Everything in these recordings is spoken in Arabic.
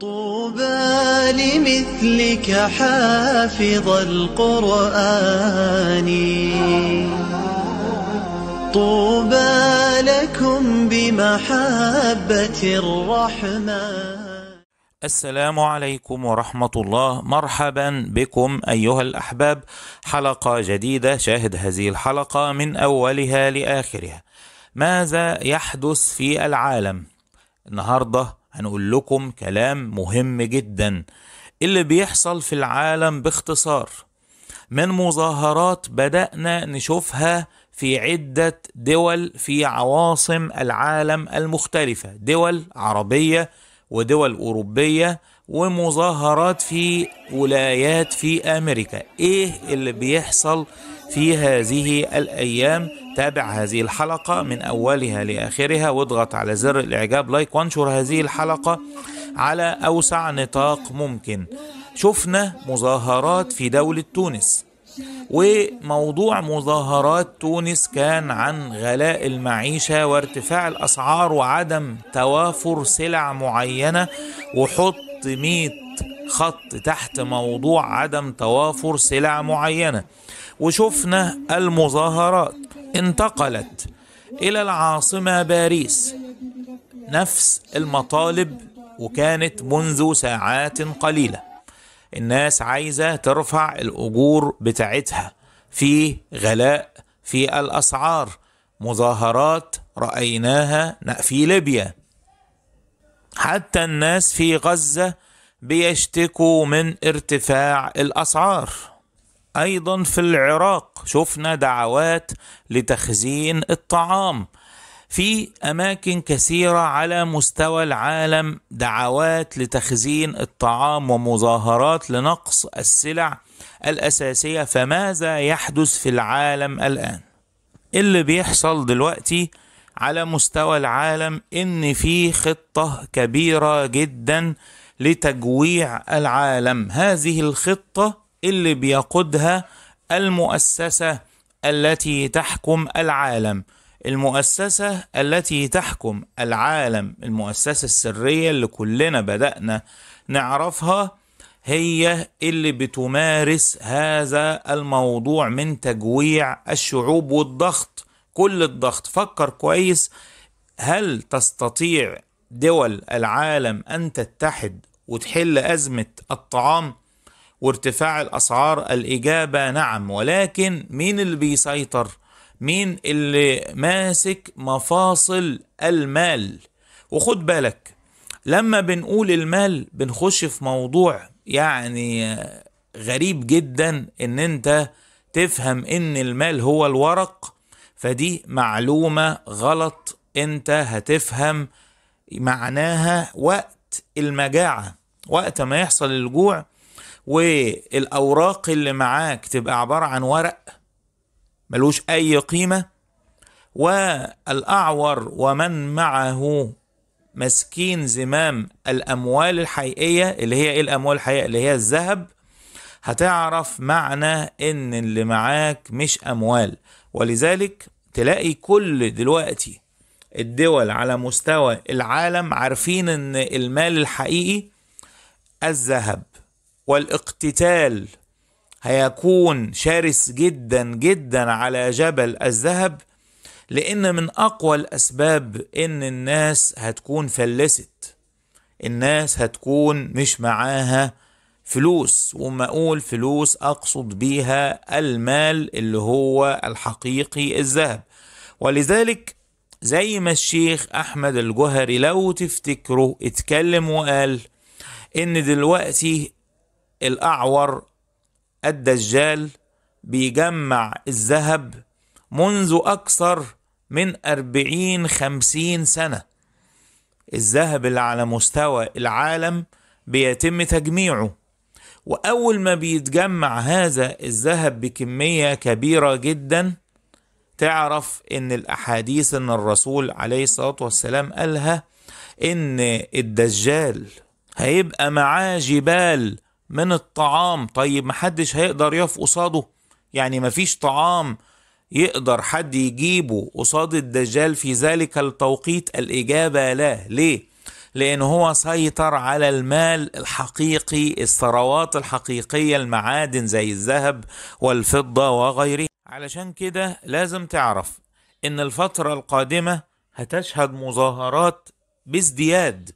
طوبى لمثلك حافظ القرآن طوبى لكم بمحبة الرحمن السلام عليكم ورحمة الله مرحبا بكم أيها الأحباب حلقة جديدة شاهد هذه الحلقة من أولها لآخرها ماذا يحدث في العالم؟ النهارده هنقول لكم كلام مهم جدا اللي بيحصل في العالم باختصار من مظاهرات بدأنا نشوفها في عدة دول في عواصم العالم المختلفة دول عربية ودول أوروبية ومظاهرات في ولايات في أمريكا إيه اللي بيحصل في هذه الأيام تابع هذه الحلقة من أولها لآخرها واضغط على زر الإعجاب لايك وانشر هذه الحلقة على أوسع نطاق ممكن شفنا مظاهرات في دولة تونس وموضوع مظاهرات تونس كان عن غلاء المعيشة وارتفاع الأسعار وعدم توافر سلع معينة وحط 100 خط تحت موضوع عدم توافر سلع معينة وشفنا المظاهرات انتقلت إلى العاصمة باريس نفس المطالب وكانت منذ ساعات قليلة الناس عايزة ترفع الأجور بتاعتها في غلاء في الأسعار مظاهرات رأيناها في ليبيا حتى الناس في غزة بيشتكوا من ارتفاع الأسعار ايضا في العراق شفنا دعوات لتخزين الطعام في اماكن كثيره على مستوى العالم دعوات لتخزين الطعام ومظاهرات لنقص السلع الاساسيه فماذا يحدث في العالم الان إيه اللي بيحصل دلوقتي على مستوى العالم ان في خطه كبيره جدا لتجويع العالم هذه الخطه اللي بيقودها المؤسسة التي تحكم العالم المؤسسة التي تحكم العالم المؤسسة السرية اللي كلنا بدأنا نعرفها هي اللي بتمارس هذا الموضوع من تجويع الشعوب والضغط كل الضغط فكر كويس هل تستطيع دول العالم ان تتحد وتحل ازمه الطعام وارتفاع الاسعار الاجابه نعم ولكن مين اللي بيسيطر مين اللي ماسك مفاصل المال وخد بالك لما بنقول المال بنخش في موضوع يعني غريب جدا ان انت تفهم ان المال هو الورق فدي معلومة غلط انت هتفهم معناها وقت المجاعة وقت ما يحصل الجوع والاوراق اللي معاك تبقى عباره عن ورق ملوش اي قيمه والاعور ومن معه مسكين زمام الاموال الحقيقيه اللي هي ايه الاموال الحقيقيه اللي هي الذهب هتعرف معنى ان اللي معاك مش اموال ولذلك تلاقي كل دلوقتي الدول على مستوى العالم عارفين ان المال الحقيقي الذهب والاقتتال هيكون شرس جدا جدا على جبل الذهب لان من اقوى الاسباب ان الناس هتكون فلست الناس هتكون مش معاها فلوس وما اقول فلوس اقصد بيها المال اللي هو الحقيقي الذهب ولذلك زي ما الشيخ احمد الجهري لو تفتكروا اتكلم وقال ان دلوقتي الأعور الدجال بيجمع الذهب منذ أكثر من أربعين خمسين سنة الذهب اللي على مستوى العالم بيتم تجميعه وأول ما بيتجمع هذا الذهب بكمية كبيرة جدا تعرف إن الأحاديث إن الرسول عليه الصلاة والسلام قالها إن الدجال هيبقى معاه جبال من الطعام طيب ما حدش هيقدر يقف قصاده يعني ما فيش طعام يقدر حد يجيبه قصاد الدجال في ذلك التوقيت الإجابة لا ليه؟ لأن هو سيطر على المال الحقيقي الثروات الحقيقية المعادن زي الذهب والفضة وغيره علشان كده لازم تعرف إن الفترة القادمة هتشهد مظاهرات بازدياد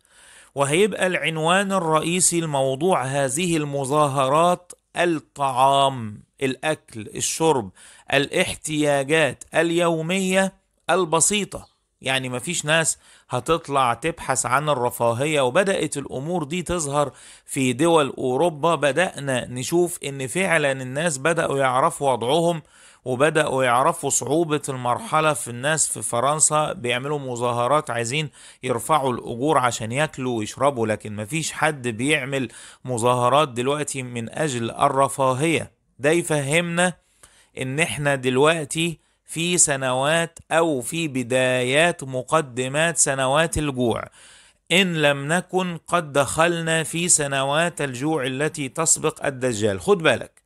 وهيبقى العنوان الرئيسي لموضوع هذه المظاهرات الطعام الاكل الشرب الاحتياجات اليوميه البسيطه يعني مفيش ناس هتطلع تبحث عن الرفاهية وبدأت الأمور دي تظهر في دول أوروبا بدأنا نشوف إن فعلا الناس بدأوا يعرفوا وضعهم وبدأوا يعرفوا صعوبة المرحلة في الناس في فرنسا بيعملوا مظاهرات عايزين يرفعوا الأجور عشان ياكلوا ويشربوا لكن مفيش حد بيعمل مظاهرات دلوقتي من أجل الرفاهية ده يفهمنا إن إحنا دلوقتي في سنوات او في بدايات مقدمات سنوات الجوع ان لم نكن قد دخلنا في سنوات الجوع التي تسبق الدجال خد بالك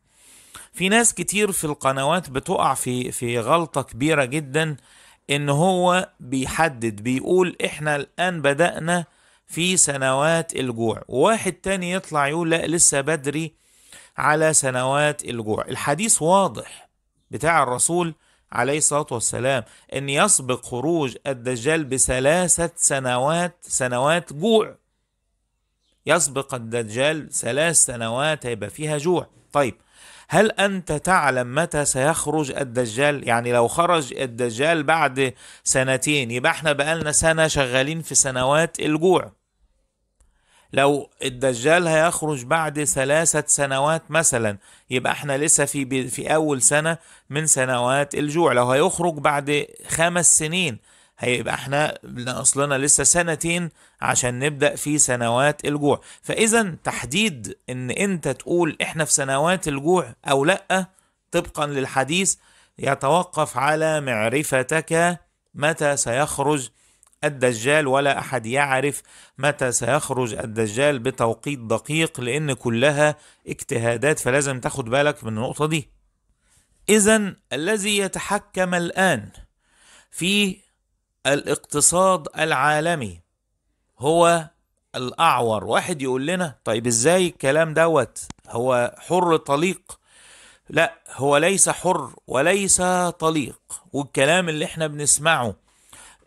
في ناس كتير في القنوات بتقع في في غلطه كبيره جدا ان هو بيحدد بيقول احنا الان بدأنا في سنوات الجوع وواحد تاني يطلع يقول لا لسه بدري على سنوات الجوع الحديث واضح بتاع الرسول عليه الصلاه والسلام ان يسبق خروج الدجال بثلاثه سنوات سنوات جوع يسبق الدجال ثلاث سنوات هيبقى فيها جوع طيب هل أنت تعلم متى سيخرج الدجال؟ يعني لو خرج الدجال بعد سنتين يبقى احنا بقالنا سنة شغالين في سنوات الجوع لو الدجال هيخرج بعد ثلاثة سنوات مثلا يبقى احنا لسه في في أول سنة من سنوات الجوع لو هيخرج بعد خمس سنين هيبقى احنا اصلنا لسه سنتين عشان نبدا في سنوات الجوع فاذا تحديد ان انت تقول احنا في سنوات الجوع او لا طبقا للحديث يتوقف على معرفتك متى سيخرج الدجال ولا احد يعرف متى سيخرج الدجال بتوقيت دقيق لان كلها اجتهادات فلازم تاخد بالك من النقطه دي اذا الذي يتحكم الان في الاقتصاد العالمي هو الاعور واحد يقول لنا طيب ازاي الكلام دوت هو حر طليق لا هو ليس حر وليس طليق والكلام اللي احنا بنسمعه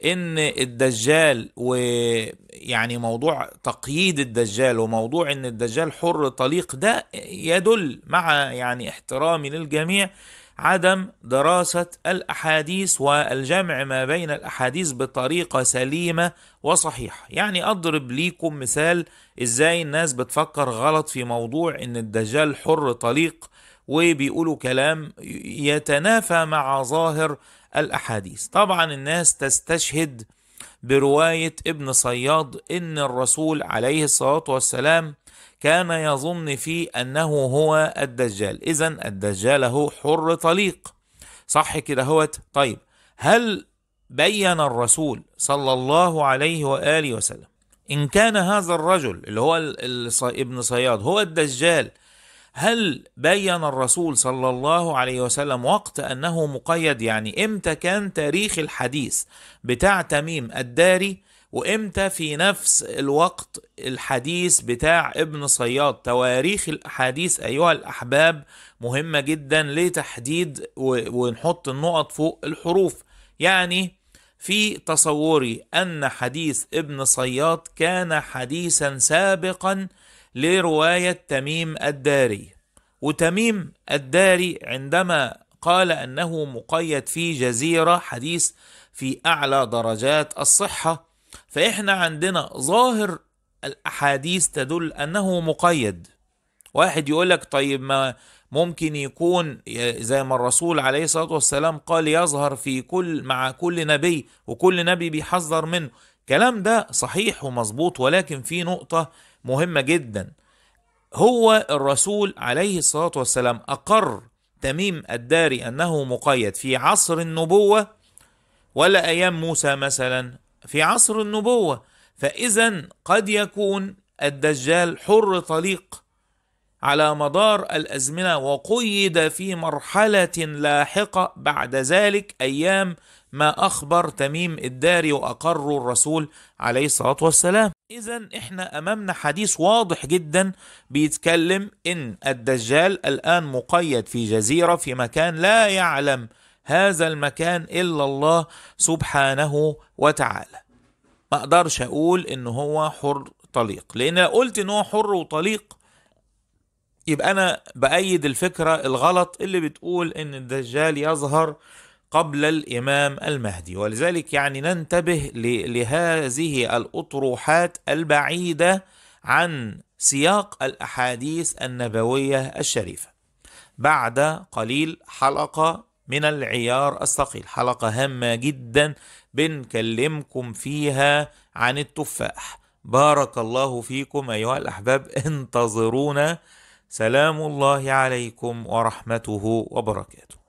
ان الدجال ويعني موضوع تقييد الدجال وموضوع ان الدجال حر طليق ده يدل مع يعني احترامي للجميع عدم دراسة الأحاديث والجمع ما بين الأحاديث بطريقة سليمة وصحيحة يعني أضرب ليكم مثال إزاي الناس بتفكر غلط في موضوع إن الدجال حر طليق وبيقولوا كلام يتنافى مع ظاهر الأحاديث طبعا الناس تستشهد برواية ابن صياد إن الرسول عليه الصلاة والسلام كان يظن في أنه هو الدجال إذا الدجال هو حر طليق صح كده هوت طيب هل بين الرسول صلى الله عليه وآله وسلم إن كان هذا الرجل اللي هو ابن صياد هو الدجال هل بين الرسول صلى الله عليه وسلم وقت أنه مقيد يعني إمتى كان تاريخ الحديث بتاع تميم الداري وإمتى في نفس الوقت الحديث بتاع ابن صياد تواريخ الأحاديث أيها الأحباب مهمة جدا لتحديد ونحط النقط فوق الحروف يعني في تصوري أن حديث ابن صياد كان حديثا سابقا لرواية تميم الداري وتميم الداري عندما قال أنه مقيد في جزيرة حديث في أعلى درجات الصحة فإحنا عندنا ظاهر الأحاديث تدل أنه مقيد واحد يقول لك طيب ما ممكن يكون زي ما الرسول عليه الصلاة والسلام قال يظهر في كل مع كل نبي وكل نبي بيحذر منه الكلام ده صحيح ومظبوط ولكن في نقطة مهمة جدا هو الرسول عليه الصلاة والسلام أقر تميم الداري أنه مقيد في عصر النبوة ولا أيام موسى مثلا في عصر النبوة فإذا قد يكون الدجال حر طليق على مدار الأزمنة وقيد في مرحلة لاحقة بعد ذلك أيام ما أخبر تميم الداري وأقر الرسول عليه الصلاة والسلام إذا إحنا أمامنا حديث واضح جدا بيتكلم إن الدجال الآن مقيد في جزيرة في مكان لا يعلم هذا المكان إلا الله سبحانه وتعالى ما أقدرش أقول إن هو حر طليق لأن لو قلت إن هو حر وطليق يبقى أنا بأيد الفكرة الغلط اللي بتقول إن الدجال يظهر قبل الامام المهدي ولذلك يعني ننتبه لهذه الاطروحات البعيده عن سياق الاحاديث النبويه الشريفه بعد قليل حلقه من العيار الثقيل حلقه هامه جدا بنكلمكم فيها عن التفاح بارك الله فيكم ايها الاحباب انتظرونا سلام الله عليكم ورحمته وبركاته